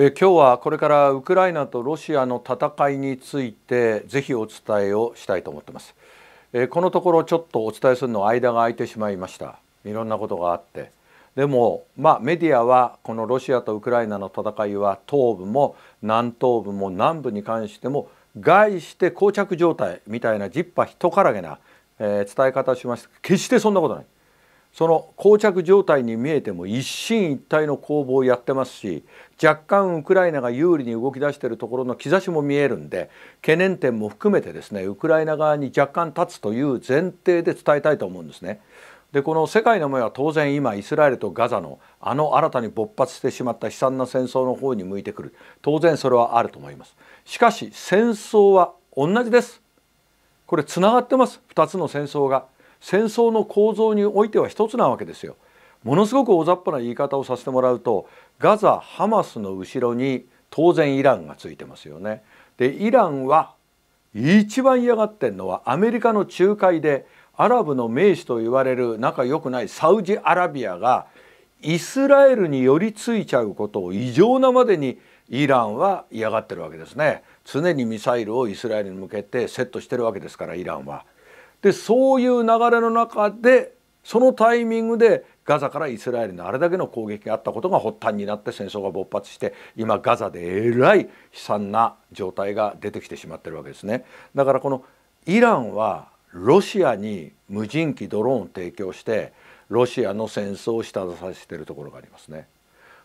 え今日はこれからウクライナとロシアの戦いについてぜひお伝えをしたいと思ってます、えこのところちょっとお伝えするの間が空いてしまいましたいろんなことがあってでもまあメディアはこのロシアとウクライナの戦いは東部も南東部も南部に関しても概して膠着状態みたいなジッパひとからげな、えー、伝え方をしました決してそんなことないその膠着状態に見えても一進一退の攻防をやってますし若干ウクライナが有利に動き出しているところの兆しも見えるんで懸念点も含めてですねウクライナ側に若干立つという前提で伝えたいと思うんですね。でこの世界の目は当然今イスラエルとガザのあの新たに勃発してしまった悲惨な戦争の方に向いてくる当然それはあると思います。しかし戦争は同じです。これつながってます2つの戦争が。戦争の構造においては一つなわけですよ。ものすごく大雑把な言い方をさせてもらうとガザハマスの後ろに当然イランがついてますよね。でイランは一番嫌がってるのはアメリカの仲介でアラブの名手と言われる仲良くないサウジアラビアがイスラエルに寄りついちゃうことを異常なまでにイランは嫌がってるわけですね常にミサイルをイスラエルに向けてセットしてるわけですからイランは。でそういう流れの中でそのタイミングでガザからイスラエルのあれだけの攻撃があったことが発端になって戦争が勃発して今ガザでえらい悲惨な状態が出てきてしまってるわけですね。だからこのイランはロシアに無人機ドローンを提供してロシアの戦争を下支えしているところがありますね。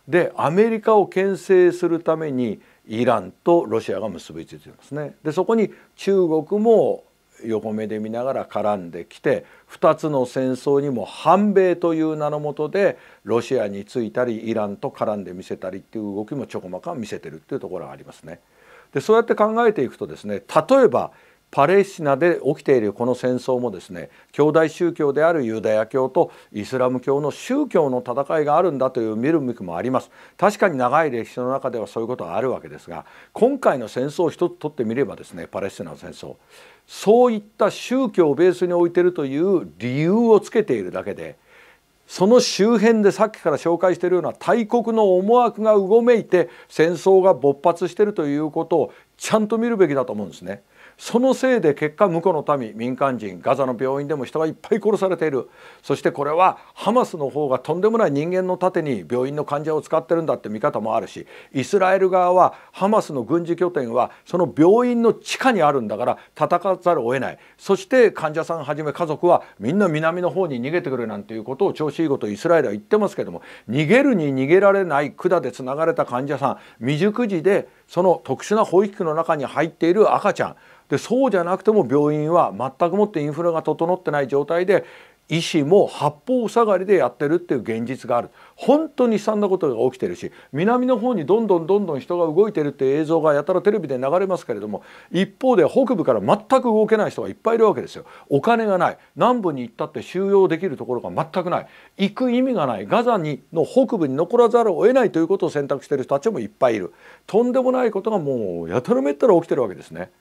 でアメリカを牽制するためにイランとロシアが結びついていますね。でそこに中国も横目で見ながら絡んできて2つの戦争にも反米という名のもとでロシアについたりイランと絡んでみせたりっていう動きもちょこまか見せてるっていうところがありますね。でそうやって考えていくとですね例えばパレスチナで起きているこの戦争もですね兄弟宗教であるユダヤ教とイスラム教の宗教の戦いがあるんだという見る向きもあります確かに長い歴史の中ではそういうことはあるわけですが今回の戦争を一つとってみればですねパレスチナの戦争そういった宗教をベースに置いてるという理由をつけているだけでその周辺でさっきから紹介しているような大国の思惑がうごめいて戦争が勃発しているということをちゃんと見るべきだと思うんですね。そのせいで結果向こうの民民間人ガザの病院でも人がいっぱい殺されているそしてこれはハマスの方がとんでもない人間の盾に病院の患者を使ってるんだって見方もあるしイスラエル側はハマスの軍事拠点はその病院の地下にあるんだから戦わざるを得ないそして患者さんはじめ家族はみんな南の方に逃げてくれなんていうことを調子いいことイスラエルは言ってますけども逃げるに逃げられない管でつながれた患者さん未熟児でその特殊な保育器の中に入っている赤ちゃんでそうじゃなくても病院は全くもってインフラが整ってない状態で医師も八方塞がりでやってるっていう現実がある本当に悲惨なことが起きてるし南の方にどんどんどんどん人が動いてるって映像がやたらテレビで流れますけれども一方で北部から全く動けない人がいっぱいいるわけですよお金がない南部に行ったって収容できるところが全くない行く意味がないガザにの北部に残らざるを得ないということを選択してる人たちもいっぱいいるとんでもないことがもうやたらめったら起きてるわけですね。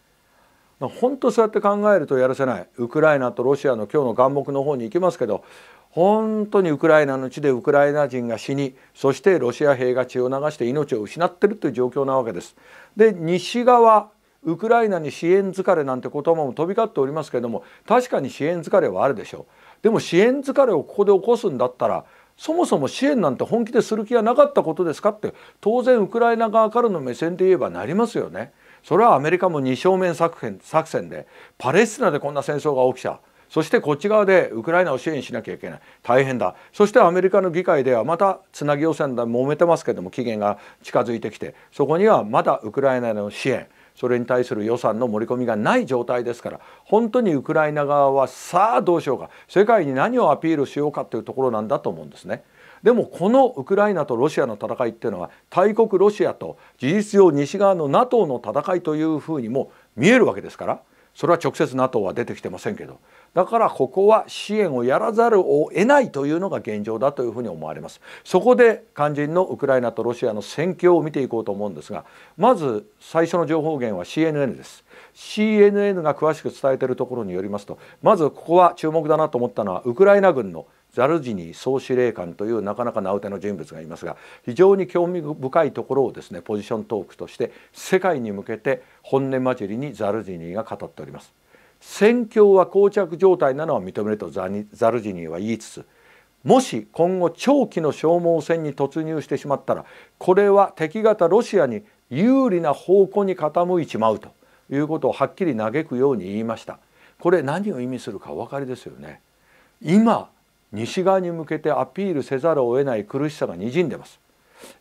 本当そうやって考えるとやらせないウクライナとロシアの今日の眼目の方に行きますけど本当にウクライナの地でウクライナ人が死にそしてロシア兵が血を流して命を失ってるという状況なわけです。で西側ウクライナに支援疲れなんて言葉も飛び交っておりますけれども確かに支援疲れはあるでしょう。でも支援疲れをここで起こすんだったらそもそも支援なんて本気でする気がなかったことですかって当然ウクライナ側からの目線で言えばなりますよね。それはアメリカも二正面作戦作戦でパレスチナでこんな戦争が起きた。そしてこっち側でウクライナを支援しなきゃいけない大変だそしてアメリカの議会ではまたつなぎ予選で揉めてますけども期限が近づいてきてそこにはまだウクライナの支援それに対する予算の盛り込みがない状態ですから本当にウクライナ側はさあどうしようか世界に何をアピールしようかというところなんだと思うんですね。でもこのウクライナとロシアの戦いっていうのは大国ロシアと事実上西側の NATO の戦いというふうにも見えるわけですからそれは直接 NATO は出てきてませんけどだからここは支援をやらざるを得ないというのが現状だというふうに思われますそこで肝心のウクライナとロシアの戦況を見ていこうと思うんですがまず最初の情報源は CNN です CNN が詳しく伝えているところによりますとまずここは注目だなと思ったのはウクライナ軍のザルジニー総司令官というなかなか名うての人物がいますが非常に興味深いところをですねポジショントークとして世界に向けて本音交じりにザルジニーが語っております。戦況は膠着状態なのは認めるとザルジニーは言いつつもし今後長期の消耗戦に突入してしまったらこれは敵方ロシアに有利な方向に傾いちまうということをはっきり嘆くように言いましたこれ何を意味するかお分かりですよね今西側に向けてアピールせざるを得ない苦しさが滲んでます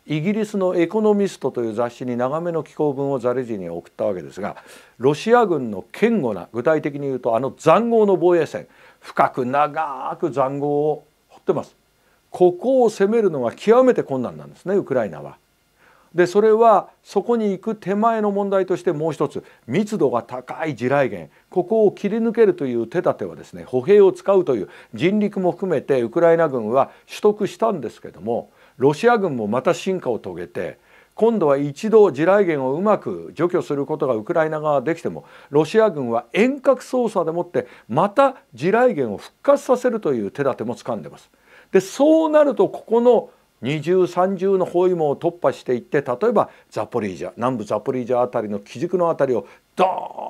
イギリスの「エコノミスト」という雑誌に長めの寄稿文をザレジに送ったわけですがロシア軍の堅固な具体的に言うとあの塹壕の防衛線深く長く塹壕を掘ってますここを攻めるのが極めて困難なんですねウクライナは。でそれはそこに行く手前の問題としてもう一つ密度が高い地雷原ここを切り抜けるという手立てはですね歩兵を使うという人力も含めてウクライナ軍は取得したんですけどもロシア軍もまた進化を遂げて今度は一度地雷原をうまく除去することがウクライナ側できてもロシア軍は遠隔操作でもってまた地雷原を復活させるという手立ても掴んでます。でそうなるとここの二重三重の包囲網を突破していって例えばザポリージャ南部ザポリージャ辺りの基軸の辺りをド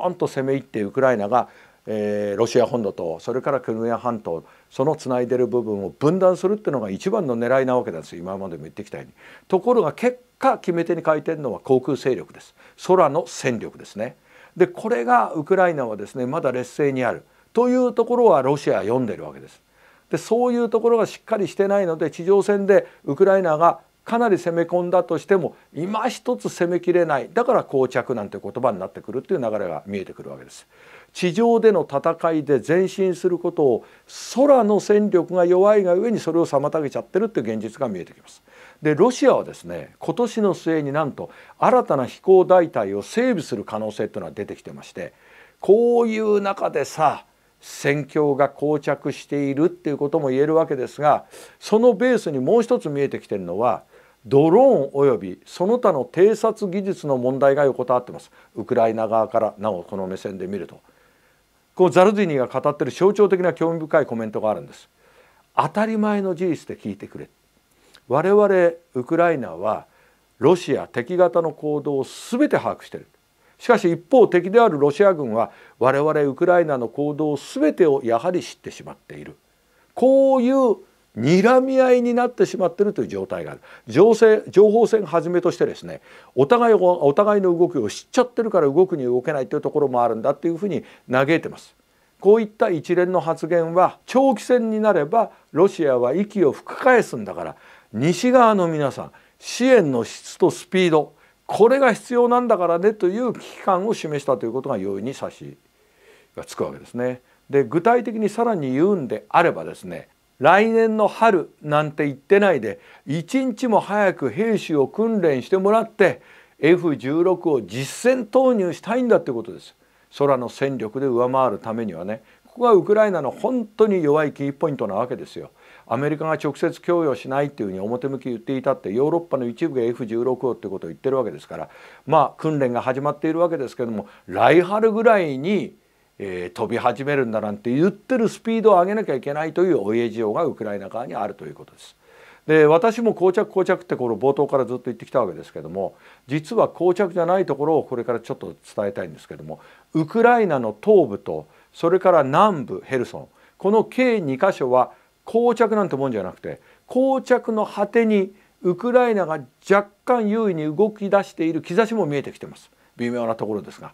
ーンと攻め入ってウクライナが、えー、ロシア本土とそれからクリミア半島そのつないでる部分を分断するっていうのが一番の狙いなわけなんです今までも言ってきたように。ところが結果決め手に書いてるのは航空勢力です空の戦力ですね。でこれがウクライナはですねまだ劣勢にあるというところはロシアは読んでるわけです。でそういうところがしっかりしてないので地上戦でウクライナがかなり攻め込んだとしても今一つ攻めきれないだから膠着なんて言葉になってくるっていう流れが見えてくるわけです。地上での戦いで前進することを空の戦力が弱いが上にそれを妨げちゃってるっていう現実が見えてきます。でロシアはですね今年の末になんと新たな飛行代替を整備する可能性というのは出てきてましてこういう中でさ戦況が膠着しているっていうことも言えるわけですがそのベースにもう一つ見えてきてるのはドローンおよびその他の偵察技術の問題が横たわってますウクライナ側からなおこの目線で見るとこうザルディニーが語ってる象徴的な興味深いコメントがあるんです当たり前の事実で聞いてくれ我々ウクライナはロシア敵方の行動を全て把握してるしかし一方敵であるロシア軍は我々ウクライナの行動全てをやはり知ってしまっているこういう睨み合いになってしまっているという状態がある情勢情報戦はじめとしてですねお互いお互いの動きを知っちゃってるから動くに動けないというところもあるんだというふうに嘆いてます。こういった一連の発言は長期戦になればロシアは息を吹き返すんだから西側の皆さん支援の質とスピードこれが必要なんだからねという危機感を示したということが容易に差しがつくわけですね。で具体的にさらに言うんであればですね来年の春なんて言ってないで一日も早く兵士を訓練してもらって F16 を実戦投入したいんだってことです。空の戦力で上回るためにはねここがウクライナの本当に弱いキーポイントなわけですよ。アメリカが直接供与しないっていうふうに表向き言っていたってヨーロッパの一部が F16 をってことを言ってるわけですからまあ訓練が始まっているわけですけども来春ぐらいに、えー、飛び始めるんだなんて言ってるスピードを上げなきゃいけないというお家事情がウクライナ側にあるということです。で私も膠着膠着ってこの冒頭からずっと言ってきたわけですけども実は膠着じゃないところをこれからちょっと伝えたいんですけどもウクライナの東部とそれから南部ヘルソンこの計2か所は膠着なんてもんじゃなくて膠着の果てにウクライナが若干優位に動き出している兆しも見えてきてます微妙なところですが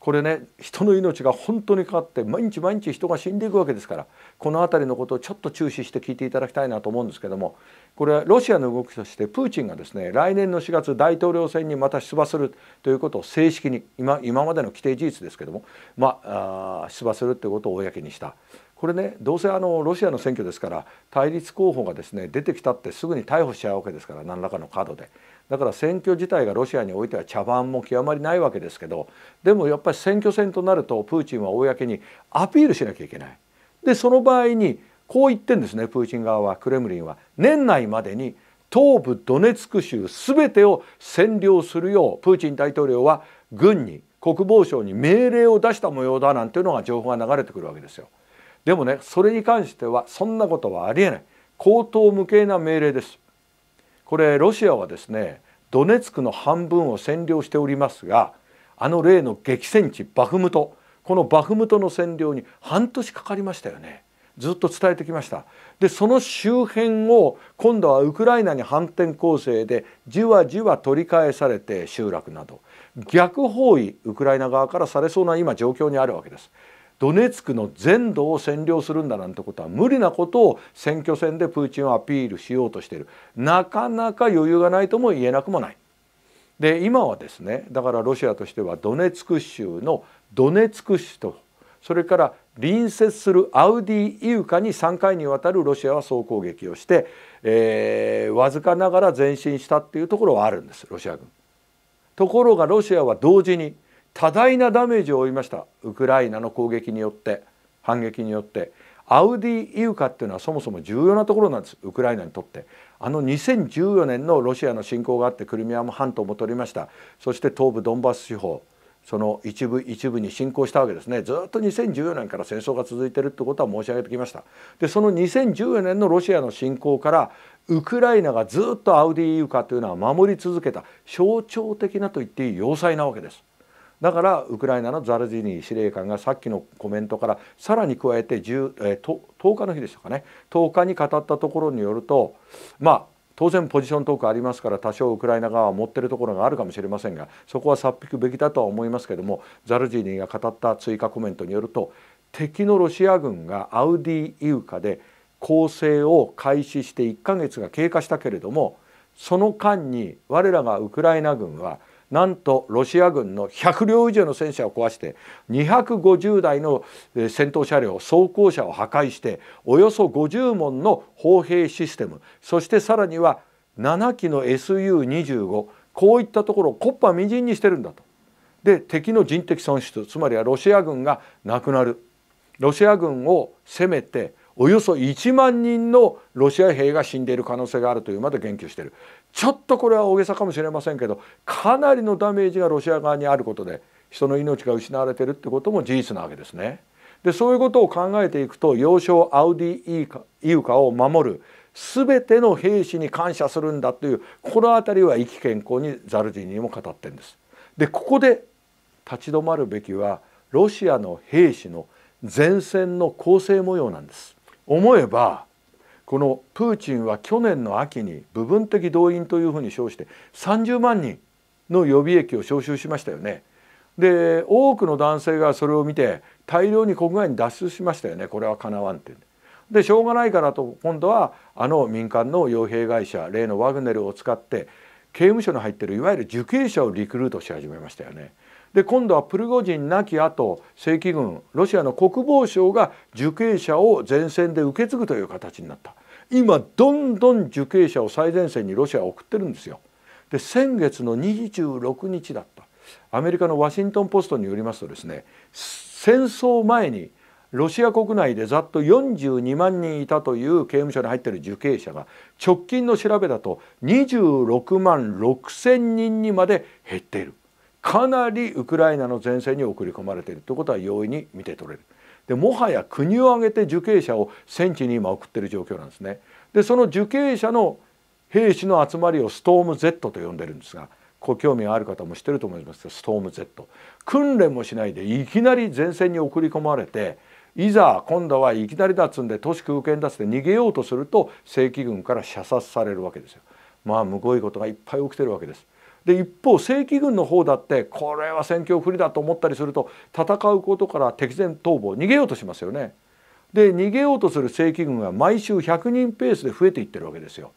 これね人の命が本当にかかって毎日毎日人が死んでいくわけですからこの辺りのことをちょっと注視して聞いていただきたいなと思うんですけどもこれはロシアの動きとしてプーチンがですね来年の4月大統領選にまた出馬するということを正式に今今までの規定事実ですけども、まあ、出馬するということを公にしたこれねどうせあのロシアの選挙ですから対立候補がですね出てきたってすぐに逮捕しちゃうわけですから何らかの角でだから選挙自体がロシアにおいては茶番も極まりないわけですけどでもやっぱり選挙戦となるとプーチンは公にアピールしなきゃいけない。でその場合にこう言ってんですねプーチン側はクレムリンは年内までに東部ドネツク州全てを占領するようプーチン大統領は軍に国防省に命令を出した模様だなんていうのが情報が流れてくるわけですよ。でもねそれに関してはそんなことはありえない口頭無形な命令ですこれロシアはですねドネツクの半分を占領しておりますがあの例の激戦地バフムトこのバフムトの占領に半年かかりましたよねずっと伝えてきましたでその周辺を今度はウクライナに反転攻勢でじわじわ取り返されて集落など逆包囲ウクライナ側からされそうな今状況にあるわけですドネツクの全土を占領するんだなんてことは無理なことを選挙戦でプーチンをアピールしようとしているなかなか余裕がないとも言えなくもない。で今はですねだからロシアとしてはドネツク州のドネツク市とそれから隣接するアウディイウカに3回にわたるロシアは総攻撃をして、えー、わずかながら前進したっていうところはあるんですロシア軍。ところがロシアは同時に多大なダメージを負いましたウクライナの攻撃によって反撃によってアウディイウカっていうのはそもそも重要なところなんですウクライナにとってあの2014年のロシアの侵攻があってクリミアも半島も取りましたそして東部ドンバス地方その一部一部に侵攻したわけですねずっと2014年から戦争が続いてるってことは申し上げてきましたでその2014年のロシアの侵攻からウクライナがずっとアウディイウカというのは守り続けた象徴的なと言っていい要塞なわけですだからウクライナのザルジニー司令官がさっきのコメントからさらに加えて 10,、えー、10日の日でしたかね10日に語ったところによるとまあ当然ポジショントークありますから多少ウクライナ側は持ってるところがあるかもしれませんがそこは察引くべきだとは思いますけどもザルジニーが語った追加コメントによると敵のロシア軍がアウディイウカで攻勢を開始して1ヶ月が経過したけれどもその間に我らがウクライナ軍はなんとロシア軍の100両以上の戦車を壊して250台の戦闘車両装甲車を破壊しておよそ50門の砲兵システムそしてさらには7機の SU25 こういったところをコッパみじんにしてるんだと。で敵の人的損失つまりはロシア軍がなくなるロシア軍を攻めておよそ1万人のロシア兵が死んでいる可能性があるというまで言及しているちょっとこれは大げさかもしれませんけどかなりのダメージがロシア側にあることで人の命が失われてるってことも事実なわけですね。でそういうことを考えていくと要衝アウディイウカを守る全ての兵士に感謝するんだというこの辺りは意気健康にザルジーも語ってるんです。でここで立ち止まるべきはロシアの兵士の前線の構成模様なんです。思えばこのプーチンは去年の秋に部分的動員というふうに称して30万人の予備役を招集しましたよね。で多くの男性がそれを見て大量に国外に脱出しましたよねこれはかなわんってでしょうがないからと今度はあの民間の傭兵会社例のワグネルを使って刑務所に入ってるいわゆる受刑者をリクルートし始めましたよね。で今度はプリゴジン亡き後正規軍ロシアの国防省が受刑者を前線で受け継ぐという形になった今どんどん受刑者を最前線にロシアは送ってるんですよ。で先月の26日だったアメリカのワシントン・ポストによりますとですね戦争前にロシア国内でざっと42万人いたという刑務所に入っている受刑者が直近の調べだと26万6,000人にまで減っている。かなりウクライナの前線に送り込まれているということは容易に見て取れる。でもはや国を挙げて受刑者を戦地に今送っている状況なんですね。でその受刑者の兵士の集まりをストーム Z と呼んでるんですがご興味がある方も知ってると思いますけストーム Z 訓練もしないでいきなり前線に送り込まれていざ今度はいきなりつんで都市空間脱んて逃げようとすると正規軍から射殺されるわけですよ。まあむごいことがいっぱい起きてるわけです。で一方正規軍の方だってこれは戦況不利だと思ったりすると戦うことから敵前逃亡逃げようとしますよね。で逃げようとする正規軍が毎週100人ペースで増えていってるわけですよ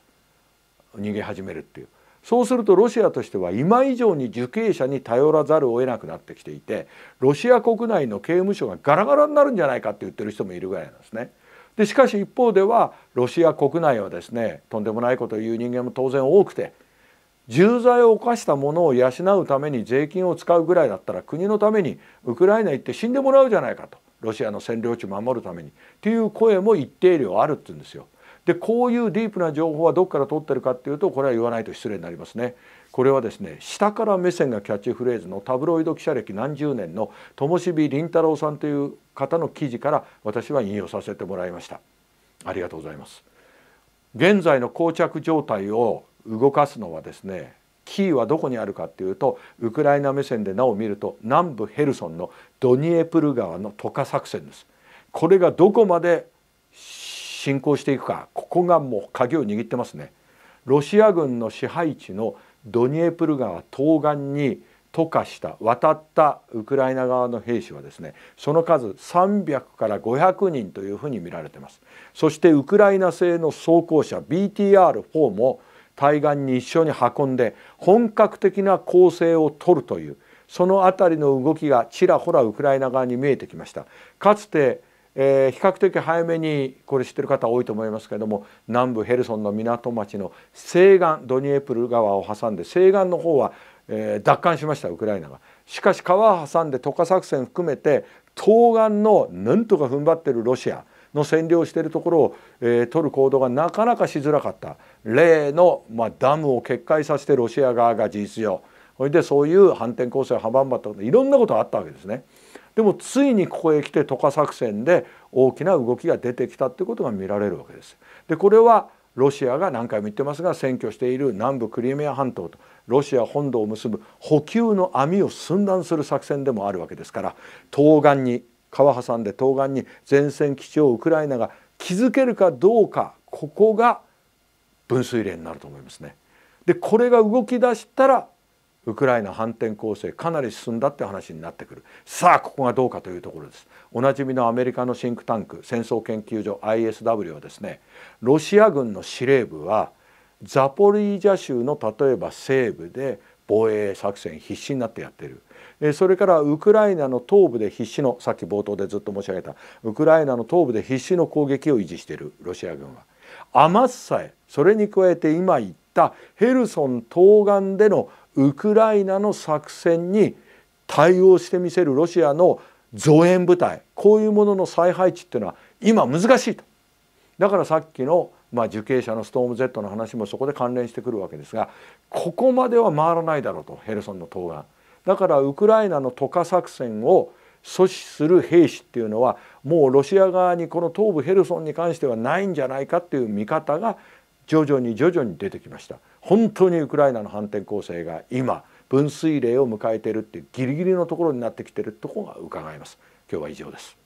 逃げ始めるっていう。そうするとロシアとしては今以上に受刑者に頼らざるを得なくなってきていてロシア国内の刑務所がガラガラになるんじゃないかって言ってる人もいるぐらいなんですね。でしかし一方ではロシア国内はですねとんでもないことを言う人間も当然多くて重罪を犯した者を養うために税金を使うぐらいだったら国のためにウクライナ行って死んでもらうじゃないかとロシアの占領地守るためにっていう声も一定量あるって言うんですよ。でこういうディープな情報はどこから取ってるかっていうとこれは言わないと失礼になりますね。これはですね下から目線がキャッチフレーズのタブロイド記者歴何十年のしびた太郎さんという方の記事から私は引用させてもらいました。ありがとうございます。現在の膠着状態を動かすのはですねキーはどこにあるかっていうとウクライナ目線でなお見ると南部ヘルソンのドニエプル川の渡河作戦です。これがどこまで進行していくかここがもう鍵を握ってますね。ロシア軍の支配地のドニエプル川東岸に渡河した渡ったウクライナ側の兵士はですねその数300から500人というふうに見られていますそしてウクライナ製の装甲車 BTR4 も対岸に一緒に運んで本格的な攻勢を取るというその辺りの動きがちらほらウクライナ側に見えてきました。かつてえー、比較的早めにこれ知ってる方多いと思いますけれども南部ヘルソンの港町の西岸ドニエプル川を挟んで西岸の方は、えー、奪還しましたウクライナが。しかし川を挟んで渡河作戦含めて東岸のなんとか踏ん張ってるロシアの占領しているところを、えー、取る行動がなかなかしづらかった例の、まあ、ダムを決壊させてロシア側が事実上それでそういう反転攻勢を阻んばったといろんなことがあったわけですね。でもついにここへ来て渡河作戦で大きな動きが出てきたってことが見られるわけです。でこれはロシアが何回も言ってますが占拠している南部クリミア半島とロシア本土を結ぶ補給の網を寸断する作戦でもあるわけですから東岸に川挟んで東岸に前線基地をウクライナが築けるかどうかここが分水嶺になると思いますね。でこれが動き出したらウクライナ反転攻勢かなり進んだって話になってくるさあここがどうかというところですおなじみのアメリカのシンクタンク戦争研究所 ISW はですねロシア軍の司令部はザポリージャ州の例えば西部で防衛作戦必死になってやってるそれからウクライナの東部で必死のさっき冒頭でずっと申し上げたウクライナの東部で必死の攻撃を維持しているロシア軍は余さえそれに加えて今言ったヘルソン東岸でのウクライナの作戦に対応してみせるロシアの増援部隊こういうものの再配置っていうのは今難しいと。だからさっきのまあ、受刑者のストーム Z の話もそこで関連してくるわけですがここまでは回らないだろうとヘルソンの東岸だからウクライナの渡河作戦を阻止する兵士っていうのはもうロシア側にこの東部ヘルソンに関してはないんじゃないかっていう見方が徐々に徐々に出てきました本当にウクライナの反転攻勢が今分水嶺を迎えているってギリギリのところになってきているとこが伺えます今日は以上です